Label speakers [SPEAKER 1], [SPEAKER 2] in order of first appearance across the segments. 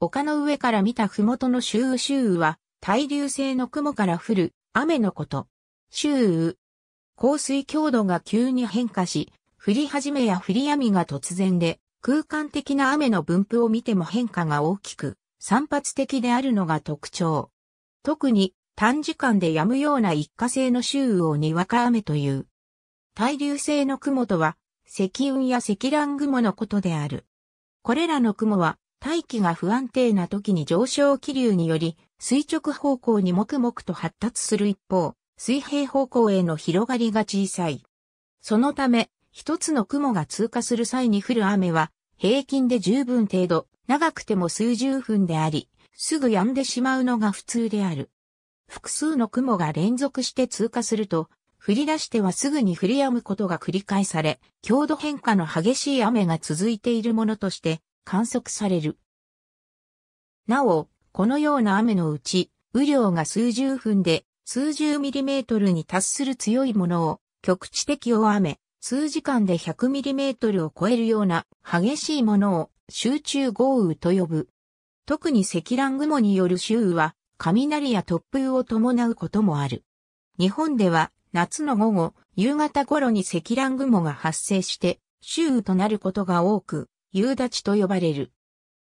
[SPEAKER 1] 丘の上から見た麓の周雨周雨は、対流性の雲から降る雨のこと。周雨。降水強度が急に変化し、降り始めや降り止みが突然で、空間的な雨の分布を見ても変化が大きく、散発的であるのが特徴。特に短時間で止むような一過性の周雨をにわか雨という。対流性の雲とは、積雲や積乱雲のことである。これらの雲は、大気が不安定な時に上昇気流により垂直方向に黙々と発達する一方、水平方向への広がりが小さい。そのため、一つの雲が通過する際に降る雨は、平均で十分程度、長くても数十分であり、すぐ止んでしまうのが普通である。複数の雲が連続して通過すると、降り出してはすぐに降り止むことが繰り返され、強度変化の激しい雨が続いているものとして、観測される。なお、このような雨のうち、雨量が数十分で数十ミリメートルに達する強いものを、局地的大雨、数時間で100ミリメートルを超えるような激しいものを集中豪雨と呼ぶ。特に積乱雲による周雨は、雷や突風を伴うこともある。日本では、夏の午後、夕方頃に積乱雲が発生して、周雨となることが多く、夕立と呼ばれる。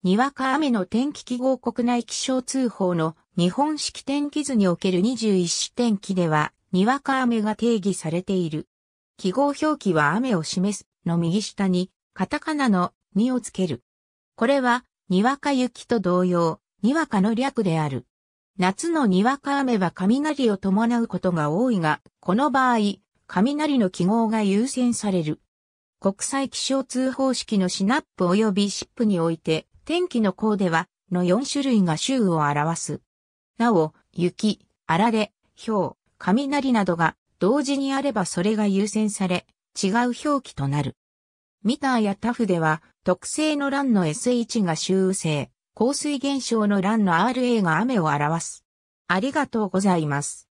[SPEAKER 1] にわか雨の天気記号国内気象通報の日本式天気図における21式天気では、にわか雨が定義されている。記号表記は雨を示すの右下に、カタカナの2をつける。これは、にわか雪と同様、にわかの略である。夏のにわか雨は雷を伴うことが多いが、この場合、雷の記号が優先される。国際気象通報式のシナップ及びシップにおいて、天気の項では、の4種類が周囲を表す。なお、雪、あられ、氷、雷などが同時にあればそれが優先され、違う表記となる。ミターやタフでは、特性の欄の S1 が周囲性、降水現象の欄の RA が雨を表す。ありがとうございます。